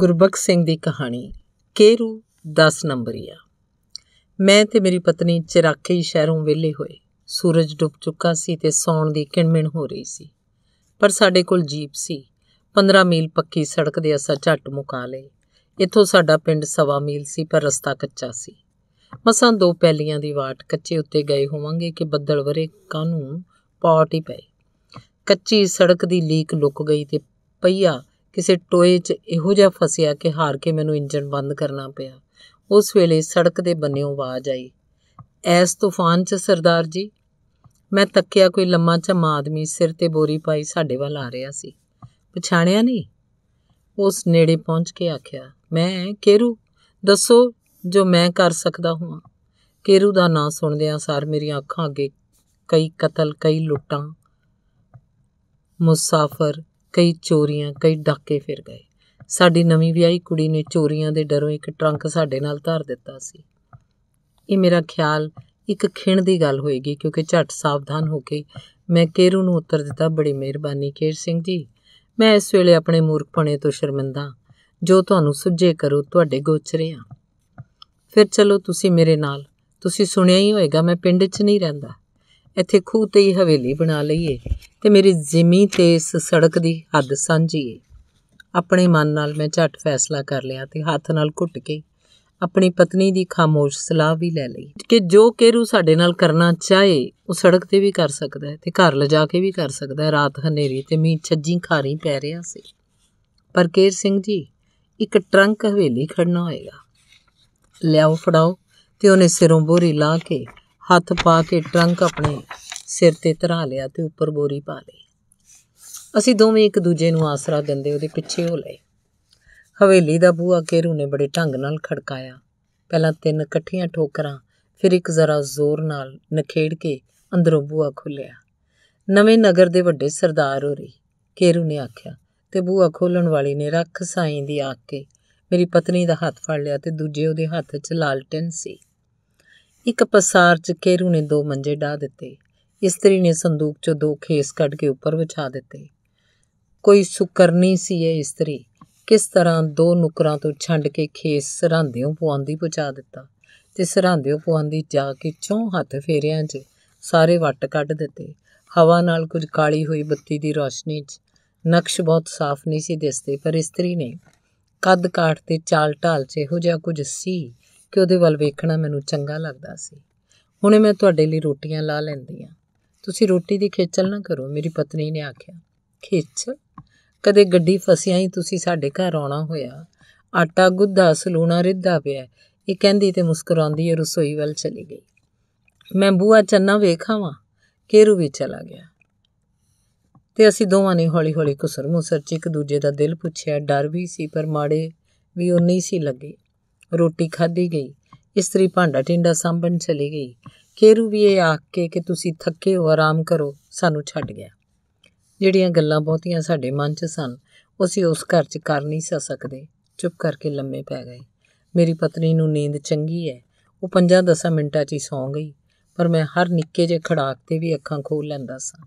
ਗੁਰਬਖਸ਼ ਸਿੰਘ ਦੀ ਕਹਾਣੀ ਕੇਰੂ 10 ਨੰਬਰੀਆ ਮੈਂ ਤੇ ਮੇਰੀ ਪਤਨੀ ਚਿਰਾਕੇ ਹੀ ਸ਼ਹਿਰੋਂ ਵਿਲੇ ਹੋਏ ਸੂਰਜ ਡੁੱਬ ਚੁੱਕਾ ਸੀ ਤੇ ਸੌਣ ਦੀ ਕਿਣਮਿਣ ਹੋ ਰਹੀ ਸੀ ਪਰ ਸਾਡੇ ਕੋਲ ਜੀਪ ਸੀ 15 ਮੀਲ ਪੱਕੀ ਸੜਕ ਦੇ ਅਸਾ ਝੱਟ ਮੁਕਾ ਲਏ ਇੱਥੋਂ ਸਾਡਾ ਪਿੰਡ ਸਵਾ ਮੀਲ ਸੀ ਪਰ ਰਸਤਾ ਕੱਚਾ ਸੀ ਮਸਾਂ ਦੋ ਪੈਲੀਆਂ ਦੀ ਵਾਟ ਕੱਚੇ ਉੱਤੇ ਗਏ ਹੋਵਾਂਗੇ ਕਿ ਬੱਦਲ ਵਰੇ ਕਾਨੂੰ ਪੌਟ ਹੀ ਪਏ ਕੱਚੀ ਸੜਕ ਦੀ ਲੀਕ ਲੁਕ ਗਈ ਤੇ ਪਈਆ ਕਿਸੇ ਟੋਏ 'ਚ ਇਹੋ ਜਿਹਾ ਫਸਿਆ ਕਿ ਹਾਰ ਕੇ ਮੈਨੂੰ ਇੰਜਣ ਬੰਦ ਕਰਨਾ ਪਿਆ ਉਸ ਵੇਲੇ ਸੜਕ ਦੇ ਬੰਨਿਓਂ ਆਵਾਜ਼ ਆਈ ਐਸ ਤੂਫਾਨ 'ਚ ਸਰਦਾਰ ਜੀ ਮੈਂ ਤੱਕਿਆ ਕੋਈ ਲੰਮਾ ਚਮਾ ਆਦਮੀ ਸਿਰ ਤੇ ਬੋਰੀ ਪਾਈ ਸਾਡੇ ਵੱਲ ਆ ਰਿਹਾ ਸੀ ਪਛਾਣਿਆ ਨਹੀਂ ਉਸ ਨੇੜੇ ਪਹੁੰਚ ਕੇ ਆਖਿਆ ਮੈਂ ਕੇਰੂ ਦੱਸੋ ਜੋ ਮੈਂ ਕਰ ਸਕਦਾ ਹਾਂ ਕੇਰੂ ਦਾ ਨਾਂ ਸੁਣਦਿਆਂ ਸਾਰ ਮੇਰੀਆਂ ਅੱਖਾਂ ਅੱਗੇ ਕਈ ਕਤਲ ਕਈ ਲੁੱਟਾਂ ਮੁਸਾਫਰ ਕਈ ਚੋਰੀਆਂ ਕਈ ਡਾਕੇ ਫਿਰ ਗਏ ਸਾਡੀ ਨਵੀਂ ਵਿਆਹੀ ਕੁੜੀ ਨੇ ਚੋਰੀਆਂ ਦੇ ਡਰੋਂ ਇੱਕ ਟਰੰਕ ਸਾਡੇ ਨਾਲ ਧਰ ਦਿੱਤਾ ਸੀ ਇਹ ਮੇਰਾ ਖਿਆਲ ਇੱਕ ਖਿਣ ਦੀ ਗੱਲ ਹੋਏਗੀ ਕਿਉਂਕਿ ਝਟ ਸਾਵਧਾਨ ਹੋ ਕੇ ਮੈਂ ਕੇਰੂ ਨੂੰ ਉੱਤਰ ਦਿੱਤਾ ਬੜੀ ਮਿਹਰਬਾਨੀ ਕੇਰ ਸਿੰਘ ਜੀ ਮੈਂ ਇਸ ਵੇਲੇ ਆਪਣੇ ਮੂਰਖਪਣੇ ਤੋਂ ਸ਼ਰਮਿੰਦਾ ਜੋ ਤੁਹਾਨੂੰ ਸੁਝੇ ਕਰੋ ਤੁਹਾਡੇ ਗੋਚਰੇ ਆ ਫਿਰ ਚਲੋ ਤੁਸੀਂ ਮੇਰੇ ਨਾਲ ਤੁਸੀਂ ਸੁਣਿਆ ਹੀ ਹੋਏਗਾ ਮੈਂ ਪਿੰਡ 'ਚ ਨਹੀਂ ਰਹਿੰਦਾ ਇੱਥੇ ਖੂਹ ਤੇ ਹੀ ਹਵੇਲੀ ਬਣਾ ਲਈਏ ਤੇ ਮੇਰੀ ਜ਼ਮੀਨ ਤੇ ਇਸ ਸੜਕ ਦੀ ਹੱਦ ਸਾਂਝੀਏ ਆਪਣੇ ਮਨ ਨਾਲ ਮੈਂ ਝਟ ਫੈਸਲਾ ਕਰ ਲਿਆ ਤੇ ਹੱਥ ਨਾਲ ਘੁੱਟ ਕੇ ਆਪਣੀ ਪਤਨੀ ਦੀ ਖਾਮੋਸ਼ ਸਲਾਹ ਵੀ ਲੈ ਲਈ ਕਿ ਜੋ ਕੇਰੂ ਸਾਡੇ ਨਾਲ ਕਰਨਾ ਚਾਹੇ ਉਹ ਸੜਕ ਤੇ ਵੀ ਕਰ ਸਕਦਾ ਹੈ ਤੇ ਘਰ ਲਿਜਾ ਕੇ ਵੀ ਕਰ ਸਕਦਾ ਹੈ ਰਾਤ ਹਨੇਰੀ ਤੇ ਮੀਂਹ ਛੱਜੀ ਖਾਰੀ ਪੈ ਰਿਹਾ ਸੀ ਪਰ ਕੇਰ ਸਿੰਘ ਜੀ ਇੱਕ ਟਰੰਕ ਹਵੇਲੀ ਖੜਨਾ ਹੋਏਗਾ ਲਿਆਓ ਫੜਾਓ ਤੇ ਉਹਨੇ ਸਿਰੋਂ ਬੋਰੀ ਲਾ ਕੇ ਹੱਥ ਪਾ ਕੇ ਟਰੰਕ ਆਪਣੇ ਸਿਰ ਤੇ ਧਰਾ ਲਿਆ ਤੇ ਉੱਪਰ ਬੋਰੀ ਪਾ ਲਈ ਅਸੀਂ ਦੋਵੇਂ ਇੱਕ ਦੂਜੇ ਨੂੰ ਆਸਰਾ ਦਿੰਦੇ ਉਹਦੇ ਪਿੱਛੇ ਹੋ ਲਏ ਹਵੇਲੀ ਦਾ ਬੂਆ ਕੇਰੂ ਨੇ ਬੜੇ ਢੰਗ ਨਾਲ ਖੜਕਾਇਆ ਪਹਿਲਾਂ ਤਿੰਨ ਇਕੱਠੀਆਂ ਠੋਕਰਾਂ ਫਿਰ ਇੱਕ ਜ਼ਰਾ ਜ਼ੋਰ ਨਾਲ ਨਖੇੜ ਕੇ ਅੰਦਰੋਂ ਬੂਆ ਖੁੱਲਿਆ ਨਵੇਂ ਨਗਰ ਦੇ ਵੱਡੇ ਸਰਦਾਰ ਹੋ ਰਹੀ ਕੇਰੂ ਨੇ ਆਖਿਆ ਤੇ ਬੂਆ ਖੋਲਣ ਵਾਲੀ ਨੇ ਰੱਖ ਸਾਈਂ ਦੀ ਆਕੇ ਮੇਰੀ ਪਤਨੀ ਦਾ ਹੱਥ ਫੜ ਲਿਆ ਤੇ ਦੂਜੇ ਉਹਦੇ ਹੱਥ 'ਚ ਲਾਲਟਨ ਸੀ ਇੱਕ ਪਸਾਰ 'ਚ ਕੇਰੂ ਨੇ ਦੋ ਮੰਜੇ ਢਾ ਦਿੱਤੇ ਇਸਤਰੀ ਨੇ ਸੰਦੂਕ 'ਚੋਂ ਦੋ ਖੇਸ ਕੱਢ ਕੇ ਉੱਪਰ ਵਿਛਾ ਦਿੱਤੇ ਕੋਈ ਸੁਕਰਨੀ ਸੀ ਇਹ ਇਸਤਰੀ ਕਿਸ ਤਰ੍ਹਾਂ ਦੋ ਨੁਕਰਾਂ ਤੋਂ ਛੰਡ ਕੇ ਖੇਸ ਸਰਾਂਦਿਓਂ ਪੁਆਂਦੀ ਪਹੁੰਚਾ ਦਿੱਤਾ ਤੇ ਸਰਾਂਦਿਓਂ ਪੁਆਂਦੀ ਜਾ ਕੇ ਚੋਂ ਹੱਥ ਫੇਰਿਆਂ 'ਚ ਸਾਰੇ ਵੱਟ ਕੱਢ ਦਿੱਤੇ ਹਵਾ ਨਾਲ ਕੁਝ ਕਾਲੀ ਹੋਈ ਬੱਤੀ ਦੀ ਰੋਸ਼ਨੀ 'ਚ ਨਕਸ਼ ਬਹੁਤ ਸਾਫ਼ ਨਹੀਂ ਸੀ ਦਿਸਦੇ ਪਰ ਇਸਤਰੀ ਨੇ ਕੱਦ ਕਾਠ ਤੇ ਚਾਲ ਢਾਲ 'ਚ ਇਹੋ ਜਿਹਾ ਕੁਝ ਸੀ ਕਿ ਉਹਦੇ ਵੱਲ ਵੇਖਣਾ ਮੈਨੂੰ ਚੰਗਾ ਲੱਗਦਾ ਸੀ ਹੁਣੇ ਮੈਂ ਤੁਹਾਡੇ ਲਈ ਰੋਟੀਆਂ ਲਾ ਲੈਂਦੀ ਆ ਤੁਸੀਂ ਰੋਟੀ ਦੀ ਖੇਚਲ ਨਾ ਕਰੋ ਮੇਰੀ ਪਤਨੀ ਨੇ ਆਖਿਆ ਖੇਚ ਕਦੇ ਗੱਡੀ ਫਸਿਆ ਹੀ ਤੁਸੀਂ ਸਾਡੇ ਘਰ ਆਉਣਾ ਹੋਇਆ ਆਟਾ ਗੁੱਦਾ ਸਲੂਣਾ ਰਿੱਧਾ ਪਿਆ ਇਹ ਕਹਿੰਦੀ ਤੇ ਮੁਸਕਰਾਉਂਦੀ ਏ ਰਸੋਈ ਵੱਲ ਚਲੀ ਗਈ ਮੈਂ ਬੂਆ ਚੰਨਾ ਵੇਖਾਵਾਂ ਕੇਰੂ ਵੀ ਚਲਾ ਗਿਆ ਤੇ ਅਸੀਂ ਦੋਵਾਂ ਨੇ ਹੌਲੀ-ਹੌਲੀ ਕੁਸਰ ਮੁਸਰ ਚ ਇੱਕ ਦੂਜੇ ਦਾ ਦਿਲ ਪੁੱਛਿਆ ਡਰ ਵੀ ਸੀ ਪਰ ਮਾੜੇ ਵੀ ਉਨੀ ਸੀ ਲੱਗੇ ਰੋਟੀ ਖਾਧੀ ਗਈ ਇਸਤਰੀ ਭਾਂਡਾ ਟਿੰਡਾ ਸਾਂਭਣ ਚਲੀ ਗਈ ਕੇਰੂ ਵੀ ਇਹ ਆਖ ਕੇ ਕਿ ਤੁਸੀਂ ਥੱਕੇ ਹੋ ਆਰਾਮ ਕਰੋ ਸਾਨੂੰ ਛੱਡ ਗਿਆ ਜਿਹੜੀਆਂ ਗੱਲਾਂ ਬਹੁਤੀਆਂ ਸਾਡੇ ਮਨ 'ਚ ਸਨ ਅਸੀਂ ਉਸ ਘਰ 'ਚ ਕਰ ਨਹੀਂ ਸਕਦੇ ਚੁੱਪ ਕਰਕੇ ਲੰਮੇ ਪੈ ਗਏ ਮੇਰੀ ਪਤਨੀ ਨੂੰ ਨੀਂਦ ਚੰਗੀ ਹੈ ਉਹ 5-10 ਮਿੰਟਾਂ 'ਚ ਹੀ ਸੌਂ ਗਈ ਪਰ ਮੈਂ ਹਰ ਨਿੱਕੇ ਜੇ ਖੜਾਕ ਤੇ ਵੀ ਅੱਖਾਂ ਖੋਲ ਲੈਂਦਾ ਸਾਂ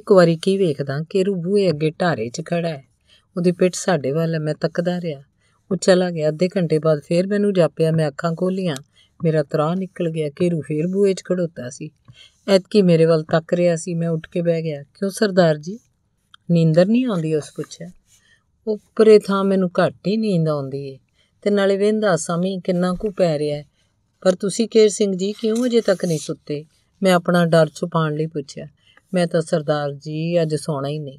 ਇੱਕ ਵਾਰੀ ਕੀ ਵੇਖਦਾ ਕਿ ਰੂਬੂਏ ਅੱਗੇ ਢਾਰੇ 'ਚ ਖੜਾ ਹੈ ਉਹਦੀ ਪਿੱਠ ਸਾਡੇ ਵੱਲ ਮੈਂ ਤੱਕਦਾ ਰਿਹਾ ਉਹ ਚਲਾ ਗਿਆ ਅੱਧੇ ਘੰਟੇ ਬਾਅਦ ਫੇਰ ਮੈਨੂੰ ਜਾਪਿਆ ਮੈਂ ਅੱਖਾਂ ਖੋਲੀਆਂ ਮੇਰਾ ਤਰਾ ਨਿਕਲ ਗਿਆ ਰੂ ਫੇਰ ਬੂਹੇ 'ਚ ਖੜੋਤਾ ਸੀ ਐਤਕੀ ਮੇਰੇ ਵੱਲ ਤੱਕ ਰਿਹਾ ਸੀ ਮੈਂ ਉੱਠ ਕੇ ਬਹਿ ਗਿਆ ਕਿਉਂ ਸਰਦਾਰ ਜੀ ਨੀਂਦਰ ਨਹੀਂ ਆਉਂਦੀ ਉਸ ਪੁੱਛਿਆ ਉੱਪਰੇ ਥਾਂ ਮੈਨੂੰ ਘੱਟ ਹੀ ਨੀਂਦ ਆਉਂਦੀ ਏ ਤੇ ਨਾਲੇ ਵੇਂਦਾ ਸਮੀ ਕਿੰਨਾ ਕੁ ਪੈ ਰਿਹਾ ਪਰ ਤੁਸੀਂ ਕੇਰ ਸਿੰਘ ਜੀ ਕਿਉਂ ਅਜੇ ਤੱਕ ਨਹੀਂ ਸੁੱਤੇ ਮੈਂ ਆਪਣਾ ਡਰ ਛੁਪਾਉਣ ਲਈ ਪੁੱਛਿਆ ਮੈਂ ਤਾਂ ਸਰਦਾਰ ਜੀ ਅੱਜ ਸੌਣਾ ਹੀ ਨਹੀਂ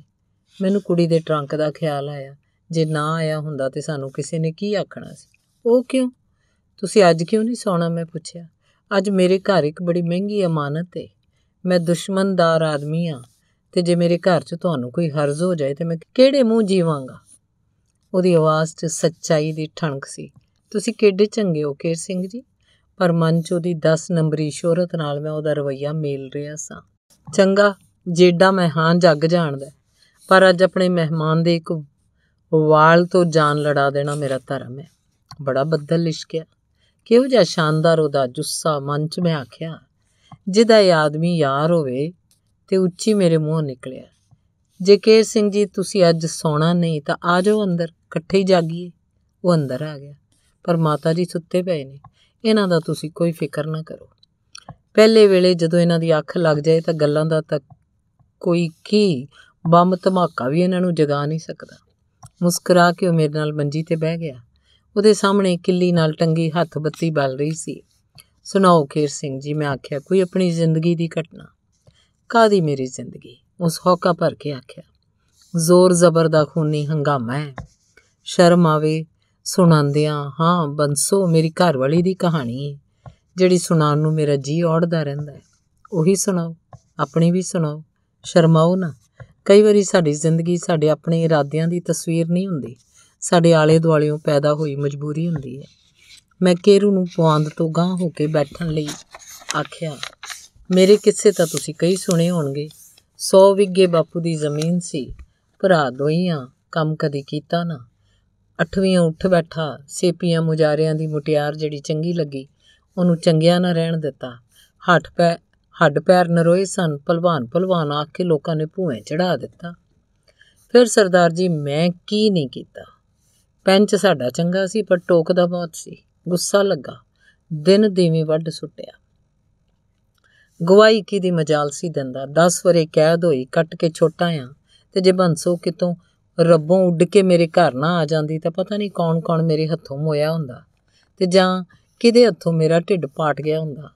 ਮੈਨੂੰ ਕੁੜੀ ਦੇ ਟਰੰਕ ਦਾ ਖਿਆਲ ਆਇਆ ਜੇ ਨਾ ਆਇਆ ਹੁੰਦਾ ਤੇ ਸਾਨੂੰ ਕਿਸੇ ਨੇ ਕੀ ਆਖਣਾ ਸੀ ਉਹ ਕਿਉਂ ਤੁਸੀਂ ਅੱਜ ਕਿਉਂ ਨਹੀਂ ਸੌਣਾ ਮੈਂ ਪੁੱਛਿਆ ਅੱਜ ਮੇਰੇ ਘਰ ਇੱਕ ਬੜੀ ਮਹਿੰਗੀ ਅਮਾਨਤ ਹੈ ਮੈਂ ਦੁਸ਼ਮਨਦਾਰ ਆਦਮੀ ਆ ਤੇ ਜੇ ਮੇਰੇ ਘਰ 'ਚ ਤੁਹਾਨੂੰ ਕੋਈ ਹਰਜ਼ ਹੋ ਜਾਏ ਤੇ ਮੈਂ ਕਿਹੜੇ ਮੂੰਹ ਜੀਵਾਂਗਾ ਉਹਦੀ ਆਵਾਜ਼ 'ਚ ਸੱਚਾਈ ਦੀ ਠਣਕ ਸੀ ਤੁਸੀਂ ਕਿੱਡੇ ਚੰਗੇ ਹੋ ਕੇਰ ਸਿੰਘ ਜੀ ਪਰ ਮਨ 'ਚ ਉਹਦੀ 10 ਨੰਬਰੀ ਸ਼ੋਹਰਤ ਨਾਲ ਮੈਂ ਉਹਦਾ ਰਵਈਆ ਮੇਲ ਰਿਹਾ ਸਾਂ ਚੰਗਾ ਜੇਡਾ ਮੈਂ ਹਾਂ ਜੱਗ ਜਾਣਦਾ ਪਰ ਅੱਜ ਆਪਣੇ ਮਹਿਮਾਨ ਦੇ ਇੱਕ ਵਾਲ ਤੋਂ ਜਾਨ ਲੜਾ ਦੇਣਾ ਮੇਰਾ ਧਰਮ ਹੈ ਬੜਾ ਬੱਦਲ ਲਿਸ਼ਕਿਆ ਕਿਉਂ ਜਿਹਾ ਸ਼ਾਨਦਾਰ ਉਹਦਾ ਜੁੱਸਾ ਮਨ 'ਚ ਮੈਂ ਆਖਿਆ ਜਿਹਦਾ ਇਹ ਆਦਮੀ ਯਾਰ ਹੋਵੇ ਤੇ ਉੱਚੀ ਮੇਰੇ ਮੂੰਹੋਂ ਨਿਕਲਿਆ ਜੇ ਕੇਰ ਸਿੰਘ ਜੀ ਤੁਸੀਂ ਅੱਜ ਸੌਣਾ ਨਹੀਂ ਤਾਂ ਆ ਜਾਓ ਅੰਦਰ ਇਕੱਠੇ ਹੀ ਜਾਗੀਏ ਉਹ ਅੰਦਰ ਆ ਗਿਆ ਪਰ ਮਾਤਾ ਜੀ ਸੁੱਤੇ ਪਏ ਨੇ ਇਹਨਾਂ ਦਾ ਤੁਸੀਂ ਕੋਈ ਫਿਕਰ ਨਾ ਕਰੋ ਪਹਿਲੇ ਵੇਲੇ ਜਦੋਂ ਇਹਨਾਂ ਦੀ ਅੱਖ ਲੱਗ ਜਾਏ ਤਾਂ ਗੱਲਾਂ ਦਾ ਤਾਂ ਕੋਈ ਕੀ ਬੰਮ ਧਮਾਕਾ ਵੀ ਇਹਨਾਂ ਨੂੰ ਜਗਾ ਨਹੀਂ ਸਕਦਾ ਮੁਸਕਰਾ ਕੇ ਉਹ ਮੇਰੇ ਨਾਲ ਮੰਜੀ ਤੇ ਬਹਿ ਗਿਆ ਉਹਦੇ ਸਾਹਮਣੇ ਕਿੱਲੀ ਨਾਲ ਟੰਗੀ ਹੱਥ ਬੱਤੀ ਬਲ ਰਹੀ ਸੀ ਸੁਣਾਓ ਖੇਰ ਸਿੰਘ ਜੀ ਮੈਂ ਆਖਿਆ ਕੋਈ ਆਪਣੀ ਜ਼ਿੰਦਗੀ ਦੀ ਘਟਨਾ ਕਾਦੀ ਮੇਰੀ ਜ਼ਿੰਦਗੀ ਉਸ ਹੌਕਾ ਭਰ ਕੇ ਆਖਿਆ ਜ਼ੋਰ ਜ਼ਬਰ ਦਾ ਖੂਨੀ ਹੰਗਾਮਾ ਹੈ ਸ਼ਰਮ ਆਵੇ ਸੁਣਾਉਂਦਿਆਂ ਹਾਂ ਬੰਸੋ ਮੇਰੀ ਘਰਵਾਲੀ ਦੀ ਕਹਾਣੀ ਹੈ ਜਿਹੜੀ ਸੁਣਾਉਣ ਨੂੰ ਮੇਰਾ ਜੀ ਔੜਦਾ ਰਹਿੰਦਾ ਹੈ ਉਹੀ ਸੁਣਾਓ ਆਪਣੀ ਵੀ ਸੁਣਾਓ ਸ਼ਰਮਾਓ ਨਾ ਕਈ ਵਾਰੀ ਸਾਡੀ ਜ਼ਿੰਦਗੀ ਸਾਡੇ ਆਪਣੇ ਇਰਾਦਿਆਂ ਦੀ ਤਸਵੀਰ ਨਹੀਂ ਹੁੰਦੀ ਸਾਡੇ ਆਲੇ ਦੁਆਲੇੋਂ ਪੈਦਾ ਹੋਈ ਮਜਬੂਰੀ ਹੁੰਦੀ ਹੈ ਮੈਂ ਕੇਰੂ ਨੂੰ ਪਵੰਦ ਤੋਂ ਗਾਂ ਹੋ ਕੇ ਬੈਠਣ ਲਈ ਆਖਿਆ ਮੇਰੇ ਕਿੱਸੇ ਤਾਂ ਤੁਸੀਂ ਕਈ ਸੁਣੇ ਹੋਣਗੇ 100 ਵਿੱਗੇ ਬਾਪੂ ਦੀ ਜ਼ਮੀਨ ਸੀ ਭਰਾ ਦੋਈਆਂ ਕੰਮ ਕਦੀ ਕੀਤਾ ਨਾ ਅੱਠਵੀਂ ਉੱਠ ਬੈਠਾ ਸੇਪੀਆਂ ਮੁਜਾਰਿਆਂ ਦੀ ਮੁਟਿਆਰ ਜਿਹੜੀ ਚੰਗੀ ਲੱਗੀ ਉਹਨੂੰ ਚੰਗਿਆ ਨਾ ਰਹਿਣ ਦਿੱਤਾ ਹੱਠ ਪੈ ਹੱਡ ਪੈਰ ਨਰੋਏ ਸਨ ਭਲਵਾਨ ਭਲਵਾਨ ਆ ਕੇ ਲੋਕਾਂ ਨੇ ਭੂਏ ਚੜਾ ਦਿੱਤਾ ਫਿਰ ਸਰਦਾਰ ਜੀ ਮੈਂ ਕੀ ਨਹੀਂ ਕੀਤਾ ਪੈਂਚ ਸਾਡਾ ਚੰਗਾ ਸੀ ਪਰ ਟੋਕਦਾ ਬਹੁਤ ਸੀ ਗੁੱਸਾ ਲੱਗਾ ਦਿਨ ਦੇਵੇਂ ਵੱਡ ਸੁੱਟਿਆ ਗਵਾਈ ਕੀ ਦੀ ਮਜਾਲ ਸੀ ਦਿੰਦਾ 10 ਵਰੇ ਕੈਦ ਹੋਈ ਕੱਟ ਕੇ ਛੋਟਾ ਆ ਤੇ ਜੇ ਬੰਸੋ ਕਿਤੋਂ ਰੱਬੋਂ ਉੱਡ ਕੇ ਮੇਰੇ ਘਰ ਨਾ ਆ ਜਾਂਦੀ ਤਾਂ ਪਤਾ ਨਹੀਂ ਕੌਣ-ਕੌਣ ਮੇਰੇ ਹੱਥੋਂ ਮੋਇਆ ਹੁੰਦਾ ਤੇ ਜਾਂ ਕਿਹਦੇ ਹੱਥੋਂ ਮੇਰਾ ਢਿੱਡ ਪਾਟ ਗਿਆ ਹੁੰਦਾ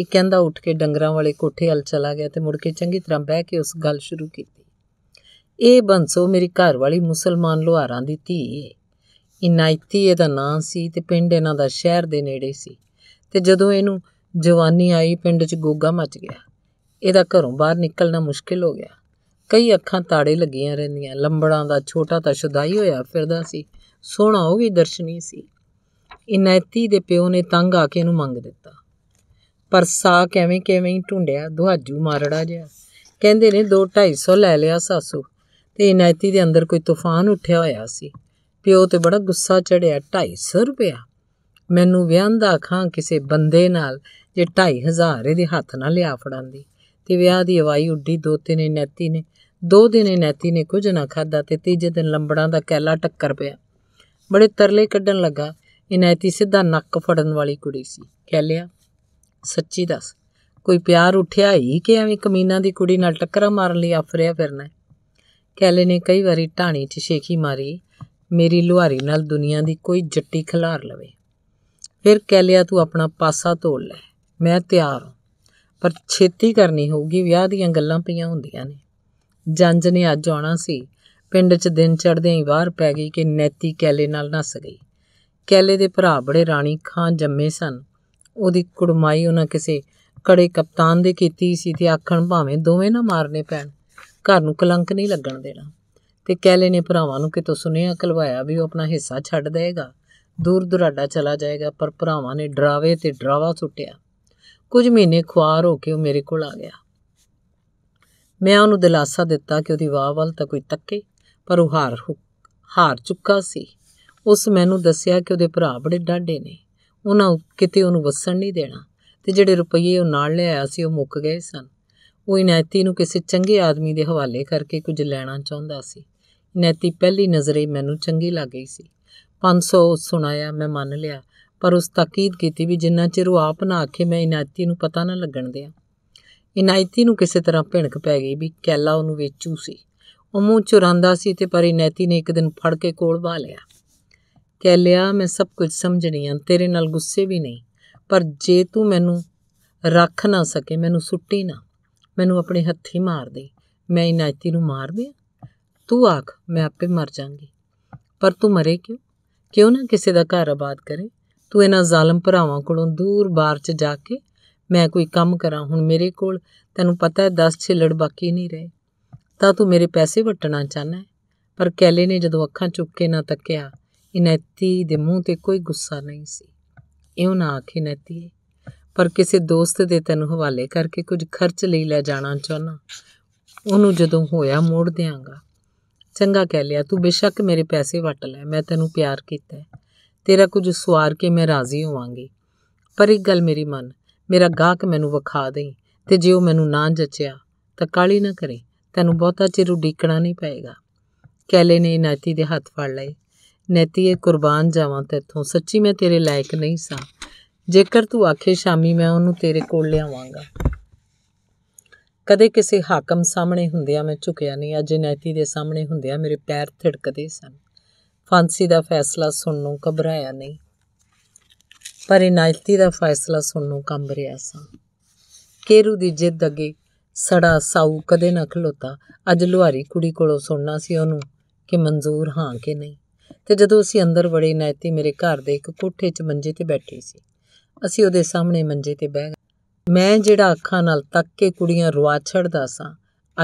ਇਹ ਕਹਿੰਦਾ ਉੱਠ ਕੇ ਡੰਗਰਾਂ ਵਾਲੇ ਕੋਠੇ ਹਲ ਚਲਾ ਗਿਆ ਤੇ ਮੁੜ ਕੇ ਚੰਗੀ ਤਰ੍ਹਾਂ ਬਹਿ ਕੇ ਉਸ ਗੱਲ ਸ਼ੁਰੂ ਕੀਤੀ ਇਹ ਬੰਸੋ ਮੇਰੀ ਘਰ ਵਾਲੀ ਮੁਸਲਮਾਨ ਲੋਹਾਰਾਂ ਦੀ ਧੀ ਏ ਇਨਾਇਤੀ ਇਹਦਾ ਨਾਂ ਸੀ ਤੇ ਪਿੰਡ ਇਹਨਾਂ ਦਾ ਸ਼ਹਿਰ ਦੇ ਨੇੜੇ ਸੀ ਤੇ ਜਦੋਂ ਇਹਨੂੰ ਜਵਾਨੀ ਆਈ ਪਿੰਡ 'ਚ ਗੋਗਾ ਮਚ ਗਿਆ ਇਹਦਾ ਘਰੋਂ ਬਾਹਰ ਨਿਕਲਣਾ ਮੁਸ਼ਕਿਲ ਹੋ ਗਿਆ ਕਈ ਅੱਖਾਂ ਤਾੜੇ ਲੱਗੀਆਂ ਰਹਿੰਦੀਆਂ ਲੰਬੜਾਂ ਦਾ ਛੋਟਾ ਤਾਂ ਸ਼ੁਦਾਈ ਹੋਇਆ ਫਿਰਦਾ ਸੀ ਸੋਹਣਾ ਉਹ ਵੀ ਦਰਸ਼ਨੀ ਸੀ ਇਨਾਇਤੀ ਦੇ ਪਿਓ ਨੇ ਤੰਗ ਆ ਕੇ ਇਹਨੂੰ ਮੰਗ ਦਿੱਤਾ ਪਰ ਸਾ ਕਿਵੇਂ ਕਿਵੇਂ ਹੀ ਢੁੰਡਿਆ ਦੁਹਾਜੂ ਮਾਰੜਾ ਜਿਆ ਕਹਿੰਦੇ ਨੇ 2 250 ਲੈ ਲਿਆ ਸਾਸੂ ਤੇ ਇਨਾਇਤੀ ਦੇ ਅੰਦਰ ਕੋਈ ਤੂਫਾਨ ਉੱਠਿਆ ਹੋਇਆ ਸੀ ਪਿਓ ਤੇ ਬੜਾ ਗੁੱਸਾ ਚੜਿਆ 250 ਰੁਪਿਆ ਮੈਨੂੰ ਦਾ ਖਾਂ ਕਿਸੇ ਬੰਦੇ ਨਾਲ ਜੇ 2500 ਇਹਦੇ ਹੱਥ ਨਾਲ ਲਿਆ ਫੜਾਂਦੀ ਤੇ ਵਿਆਹ ਦੀ ਹਵਾਈ ਉੱਡੀ ਦੋ ਤਿੰਨ ਇਨਾਇਤੀ ਨੇ ਦੋ ਦਿਨ ਇਨਾਇਤੀ ਨੇ ਕੁਝ ਨਾ ਖਾਦਾ ਤੇ ਤੀਜੇ ਦਿਨ ਲੰਬੜਾਂ ਦਾ ਕੈਲਾ ਟੱਕਰ ਪਿਆ ਬੜੇ ਤਰਲੇ ਕੱਢਣ ਲੱਗਾ ਇਨਾਇਤੀ ਸਿੱਧਾ ਨੱਕ ਫੜਨ ਵਾਲੀ ਕੁੜੀ ਸੀ ਕਹਿ ਲਿਆ ਸੱਚੀ ਦੱਸ ਕੋਈ ਪਿਆਰ ਉੱਠਿਆ ਹੀ ਕਿ ਐਵੇਂ ਕਮੀਨਾ ਦੀ ਕੁੜੀ ਨਾਲ ਟੱਕਰਾਂ ਮਾਰਨ ਲਈ ਆਫਰਿਆ ਫਿਰਨਾ ਕੈਲੇ ਨੇ ਕਈ ਵਾਰੀ ਢਾਣੀ 'ਚ ਛੇਖੀ ਮਾਰੀ ਮੇਰੀ ਲੁਹਾਰੀ ਨਾਲ ਦੁਨੀਆ ਦੀ ਕੋਈ ਜੱਟੀ ਖਿਲਾਰ ਲਵੇ ਫਿਰ ਕੈਲਿਆ ਤੂੰ ਆਪਣਾ ਪਾਸਾ ਤੋੜ ਲੈ ਮੈਂ ਤਿਆਰ ਹਾਂ ਪਰ ਛੇਤੀ ਕਰਨੀ ਹੋਊਗੀ ਵਿਆਹ ਦੀਆਂ ਗੱਲਾਂ ਪਈਆਂ ਹੁੰਦੀਆਂ ਨੇ ਜੰਜ ਨੇ ਅੱਜ ਆਉਣਾ ਸੀ ਪਿੰਡ 'ਚ ਦਿਨ ਚੜ੍ਹਦਿਆਂ ਹੀ ਬਾਹਰ ਪੈ ਗਈ ਕਿ ਨੈਤੀ ਕੈਲੇ ਨਾਲ ਨਸ ਗਈ ਕੈਲੇ ਦੇ ਭਰਾ ਬੜੇ ਰਾਣੀ ਖਾਂ ਜੰਮੇ ਸਨ ਉਹਦੀ ਕੁੜਮਾਈ ਉਹਨਾਂ ਕਿਸੇ ਕੜੇ ਕਪਤਾਨ ਦੇ ਕੀਤੀ ਸੀ ਤੇ ਆਖਣ ਭਾਵੇਂ ਦੋਵੇਂ ਨਾ ਮਾਰਨੇ ਪੈਣ ਘਰ ਨੂੰ ਕਲੰਕ ਨਹੀਂ ਲੱਗਣ ਦੇਣਾ ਤੇ ਕਹਲੇ ਨੇ ਭਰਾਵਾਂ ਨੂੰ ਕਿ ਤੂੰ ਸੁਨੇਹਾ ਕਲਵਾਇਆ ਵੀ ਉਹ ਆਪਣਾ ਹਿੱਸਾ ਛੱਡ ਦੇਗਾ ਦੂਰ ਦੁਰਾਡਾ ਚਲਾ ਜਾਏਗਾ ਪਰ ਭਰਾਵਾਂ ਨੇ ਡਰਾਵੇ ਤੇ ਡਰਾਵਾ ਸੁੱਟਿਆ ਕੁਝ ਮਹੀਨੇ ਖੁਆਰ ਹੋ ਕੇ ਉਹ ਮੇਰੇ ਕੋਲ ਆ ਗਿਆ ਮੈਂ ਉਹਨੂੰ ਦਿਲਾਸਾ ਦਿੱਤਾ ਕਿ ਉਹਦੀ ਵਾਹ ਵੱਲ ਤਾਂ ਕੋਈ ਤੱਕੇ ਪਰ ਉਹ ਹਾਰ ਹਾਰ ਚੁੱਕਾ ਸੀ ਉਸ ਮੈਨੂੰ ਦੱਸਿਆ ਕਿ ਉਹਦੇ ਭਰਾ ਬੜੇ ਡਾਡੇ ਨੇ ਉਹਨਾਂ ਕਿਤੇ ਉਹਨੂੰ ਵਸਣ ਨਹੀਂ ਦੇਣਾ ਤੇ ਜਿਹੜੇ ਰੁਪਈਏ ਉਹ ਨਾਲ ਲਿਆਇਆ ਸੀ ਉਹ ਮੁੱਕ ਗਏ ਸਨ ਉਹ ਇਨਾਇਤੀ ਨੂੰ ਕਿਸੇ ਚੰਗੇ ਆਦਮੀ ਦੇ ਹਵਾਲੇ ਕਰਕੇ ਕੁਝ ਲੈਣਾ ਚਾਹੁੰਦਾ ਸੀ ਇਨਾਇਤੀ ਪਹਿਲੀ ਨਜ਼ਰੇ ਮੈਨੂੰ ਚੰਗੀ ਲੱਗ ਗਈ ਸੀ 500 ਸੁਣਾਇਆ ਮੈਂ ਮੰਨ ਲਿਆ ਪਰ ਉਸ ਤਾਕੀਦ ਕੀਤੀ ਵੀ ਜਿੰਨਾ ਚਿਰ ਉਹ ਆਪ ਨਾ ਆਖੇ ਮੈਂ ਇਨਾਇਤੀ ਨੂੰ ਪਤਾ ਨਾ ਲੱਗਣ ਦਿਆਂ ਇਨਾਇਤੀ ਨੂੰ ਕਿਸੇ ਤਰ੍ਹਾਂ ਭਿਣਕ ਪੈ ਗਈ ਵੀ ਕੈਲਾ ਉਹਨੂੰ ਵੇਚੂ ਸੀ ਉਹ ਮੂੰਹ ਚੁਰਾਂਦਾ ਸੀ ਤੇ ਪਰ ਇਨਾਇਤੀ ਨੇ ਇੱਕ ਦਿਨ ਫੜ ਕੇ ਕੋਲ ਬਾ ਲਿਆ ਕਹਿ ਲਿਆ ਮੈਂ ਸਭ ਕੁਝ ਸਮਝਣੀ ਆ ਤੇਰੇ ਨਾਲ ਗੁੱਸੇ ਵੀ ਨਹੀਂ ਪਰ ਜੇ ਤੂੰ ਮੈਨੂੰ ਰੱਖ ਨਾ ਸਕੇ ਮੈਨੂੰ ਸੁੱਟੀ ਨਾ ਮੈਨੂੰ ਆਪਣੇ ਹੱਥੀ ਮਾਰ ਦੇ ਮੈਂ ਇਨਾਇਤੀ ਨੂੰ ਮਾਰ ਦੇ ਤੂੰ ਆਖ ਮੈਂ ਆਪੇ ਮਰ ਜਾਾਂਗੀ ਪਰ ਤੂੰ ਮਰੇ ਕਿਉਂ ਕਿਉਂ ਨਾ ਕਿਸੇ ਦਾ ਘਰ ਆਬਾਦ ਕਰੇ ਤੂੰ ਇਹਨਾਂ ਜ਼ਾਲਮ ਭਰਾਵਾਂ ਕੋਲੋਂ ਦੂਰ ਬਾਹਰ ਚ ਜਾ ਕੇ ਮੈਂ ਕੋਈ ਕੰਮ ਕਰਾਂ ਹੁਣ ਮੇਰੇ ਕੋਲ ਤੈਨੂੰ ਪਤਾ ਹੈ 10 ਲੜ ਬਾਕੀ ਨਹੀਂ ਰਹੇ ਤਾਂ ਤੂੰ ਮੇਰੇ ਪੈਸੇ ਵਟਣਾ ਚਾਹਨਾ ਪਰ ਕੈਲੇ ਨੇ ਜਦੋਂ ਅੱਖਾਂ ਚੁੱਕ ਕੇ ਨਾ ਤੱਕਿਆ ਇਨੈਤੀ ਦੇ ਮੂੰਹ ਤੇ ਕੋਈ ਗੁੱਸਾ ਨਹੀਂ ਸੀ ਇਉਂ ਨਾ ਆਖੇ ਨੈਤੀ ਪਰ ਕਿਸੇ ਦੋਸਤ ਦੇ ਤੈਨੂੰ ਹਵਾਲੇ ਕਰਕੇ ਕੁਝ ਖਰਚ ਲਈ ਲੈ ਜਾਣਾ ਚਾਹਨਾ ਉਹਨੂੰ ਜਦੋਂ ਹੋਇਆ ਮੋੜ ਦਿਆਂਗਾ ਚੰਗਾ ਕਹਿ ਲਿਆ ਤੂੰ ਬੇਸ਼ੱਕ ਮੇਰੇ ਪੈਸੇ ਵਟ ਲੈ ਮੈਂ ਤੈਨੂੰ ਪਿਆਰ ਕੀਤਾ ਤੇਰਾ ਕੁਝ ਸਵਾਰ ਕੇ ਮੈਂ ਰਾਜ਼ੀ ਹੋਵਾਂਗੀ ਪਰ ਇੱਕ ਗੱਲ ਮੇਰੀ ਮੰਨ ਮੇਰਾ ਗਾਹਕ ਮੈਨੂੰ ਵਿਖਾ ਦੇ ਤੇ ਜੇ ਉਹ ਮੈਨੂੰ ਨਾ ਜਚਿਆ ਤਾਂ ਕਾਲੀ ਨਾ ਕਰੇ ਤੈਨੂੰ ਬਹੁਤਾ ਚਿਰ ਉਡੀਕਣਾ ਨਹੀਂ ਪਏਗਾ ਕੈਲੇ ਨੇ ਨਾਤੀ ਦੇ ਹੱਥ ਫੜ ਲਏ ਨੈਤੀਏ ਕੁਰਬਾਨ ਜਾਵਾਂ ਤੇਥੋਂ ਸੱਚੀ ਮੈਂ ਤੇਰੇ ਲਾਇਕ ਨਹੀਂ ਸਾਂ ਜੇਕਰ ਤੂੰ ਆਖੇ ਸ਼ਾਮੀ ਮੈਂ ਉਹਨੂੰ ਤੇਰੇ ਕੋਲ ਲਿਆਵਾਂਗਾ ਕਦੇ ਕਿਸੇ ਹਾਕਮ ਸਾਹਮਣੇ ਹੁੰਦਿਆਂ ਮੈਂ ਝੁਕਿਆ ਨਹੀਂ ਅੱਜ ਨੈਤੀ ਦੇ ਸਾਹਮਣੇ ਹੁੰਦਿਆਂ ਮੇਰੇ ਪੈਰ ਥੜਕਦੇ ਸਨ ਫਾਂਸੀ ਦਾ ਫੈਸਲਾ ਸੁਣਨੋਂ ਘਬਰਾਇਆ ਨਹੀਂ ਪਰ ਇਨਾਇਤੀ ਦਾ ਫੈਸਲਾ ਸੁਣਨੋਂ ਕੰਬ ਰਿਹਾ ਸਾਂ ਕੇਰੂ ਦੀ ਜਿੱਦ ਅੱਗੇ ਸੜਾ ਸਾਊ ਕਦੇ ਨਾ ਖਲੋਤਾ ਅੱਜ ਲੁਹਾਰੀ ਕੁੜੀ ਕੋਲੋਂ ਸੁਣਨਾ ਸੀ ਉਹਨੂੰ ਕਿ ਮਨਜ਼ੂਰ ਹਾਂ ਕਿ ਨਹੀਂ ਤੇ ਜਦੋਂ ਅਸੀਂ ਅੰਦਰ ਵੜੇ ਨੈਤੀ ਮੇਰੇ ਘਰ ਦੇ ਇੱਕ ਕੋਠੇ 'ਚ ਮੰਜੇ ਤੇ ਬੈਠੀ ਸੀ ਅਸੀਂ ਉਹਦੇ ਸਾਹਮਣੇ ਮੰਜੇ ਤੇ ਬਹਿ ਗਏ ਮੈਂ ਜਿਹੜਾ ਅੱਖਾਂ ਨਾਲ ਤੱਕ ਕੇ ਕੁੜੀਆਂ ਰਵਾ ਛੜਦਾ ਸਾਂ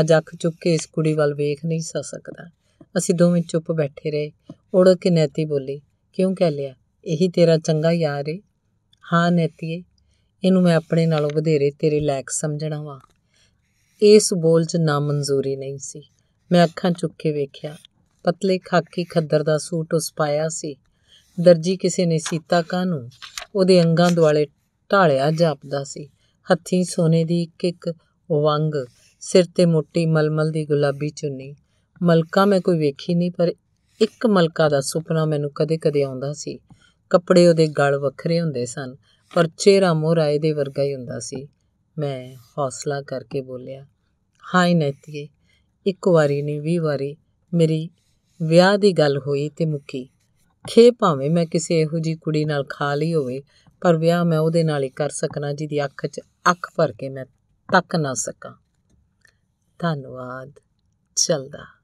ਅੱਜ ਅੱਖ ਚੁੱਕ ਕੇ ਇਸ ਕੁੜੀ ਵੱਲ ਵੇਖ ਨਹੀਂ ਸਕਦਾ ਅਸੀਂ ਦੋਵੇਂ ਚੁੱਪ ਬੈਠੇ ਰਹੇ ਉੜ ਕੇ ਨੈਤੀ ਬੋਲੀ ਕਿਉਂ ਕਹਿ ਲਿਆ ਇਹੀ ਤੇਰਾ ਚੰਗਾ ਯਾਰ ਏ ਹਾਂ ਨੈਤੀਏ ਇਹਨੂੰ ਮੈਂ ਆਪਣੇ ਨਾਲੋਂ ਵਧੇਰੇ ਤੇਰੇ ਲਾਇਕ ਸਮਝਣਾ ਵਾ ਇਸ ਬੋਲ 'ਚ ਨਾ ਮਨਜ਼ੂਰੀ ਨਹੀਂ ਸੀ ਮੈਂ ਅੱਖਾਂ ਚੁੱਕ ਕੇ ਵੇਖਿਆ ਪਤਲੇ ਖਾਕੀ ਖੱਦਰ ਦਾ ਸੂਟ ਉਸ ਪਾਇਆ ਸੀ ਦਰਜੀ ਕਿਸੇ ਨੇ ਸੀਤਾ ਕਾ ਨੂੰ ਉਹਦੇ ਅੰਗਾਂ ਦੁਆਲੇ ਢਾਲਿਆ ਜਾਪਦਾ ਸੀ ਹੱਥੀ ਸੋਨੇ ਦੀ ਇੱਕ ਇੱਕ ਵੰਗ ਸਿਰ ਤੇ ਮੋਟੀ ਮਲਮਲ ਦੀ ਗੁਲਾਬੀ ਚੁੰਨੀ ਮਲਕਾ ਮੈਂ ਕੋਈ ਵੇਖੀ ਨਹੀਂ ਪਰ ਇੱਕ ਮਲਕਾ ਦਾ ਸੁਪਨਾ ਮੈਨੂੰ ਕਦੇ-ਕਦੇ ਆਉਂਦਾ ਸੀ ਕੱਪੜੇ ਉਹਦੇ ਗਲ ਵੱਖਰੇ ਹੁੰਦੇ ਸਨ ਪਰ ਚਿਹਰਾ ਮੋਹਰਾਏ ਦੇ ਵਰਗਾ ਹੀ ਹੁੰਦਾ ਸੀ ਮੈਂ ਹੌਸਲਾ ਕਰਕੇ ਬੋਲਿਆ ਹਾਂ ਨੈਤੀਏ ਇੱਕ ਵਾਰੀ ਨਹੀਂ 20 ਵਾਰੀ ਮੇਰੀ ਵਿਆਹ ਦੀ ਗੱਲ ਹੋਈ ਤੇ ਮੁੱਕੀ ਖੇ ਭਾਵੇਂ ਮੈਂ ਕਿਸੇ ਇਹੋ ਜੀ ਕੁੜੀ ਨਾਲ ਖਾ ਲਈ ਹੋਵੇ ਪਰ ਵਿਆਹ ਮੈਂ ਉਹਦੇ ਨਾਲ ਹੀ ਕਰ ਸਕਣਾ ਜਿਹਦੀ ਅੱਖ 'ਚ ਅੱਖ ਭਰ ਕੇ ਮੈਂ ਤੱਕ ਨਾ ਸਕਾਂ ਧੰਨਵਾਦ ਚੱਲਦਾ